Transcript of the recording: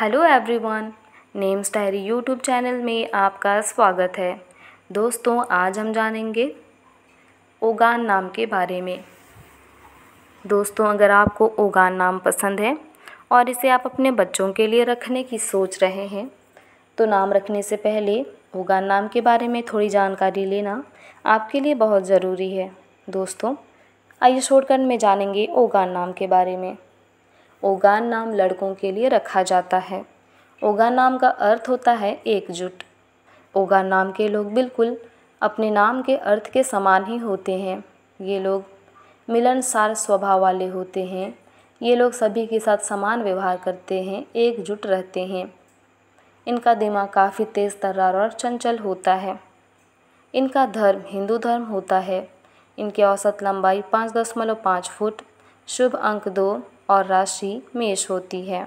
hello everyone name's diary YouTube channel में आपका स्वागत है दोस्तों आज हम जानेंगे ओगान नाम के बारे में दोस्तों अगर आपको ओगान नाम पसंद है और इसे आप अपने बच्चों के लिए रखने की सोच रहे हैं तो नाम रखने से पहले ओगान नाम के बारे में थोड़ी जानकारी लेना आपके लिए बहुत ज़रूरी है दोस्तों आइए शॉर्टकट में जानेंगे ओगान नाम के बारे में ओगान नाम लड़कों के लिए रखा जाता है ओगान नाम का अर्थ होता है एकजुट ओगान नाम के लोग बिल्कुल अपने नाम के अर्थ के समान ही होते हैं ये लोग मिलनसार स्वभाव वाले होते हैं ये लोग सभी के साथ समान व्यवहार करते हैं एकजुट रहते हैं इनका दिमाग काफ़ी तेज़ तर्रार और चंचल होता है इनका धर्म हिंदू धर्म होता है इनकी औसत लंबाई पाँच दशमलव पाँच फुट शुभ अंक दो और राशि मेष होती है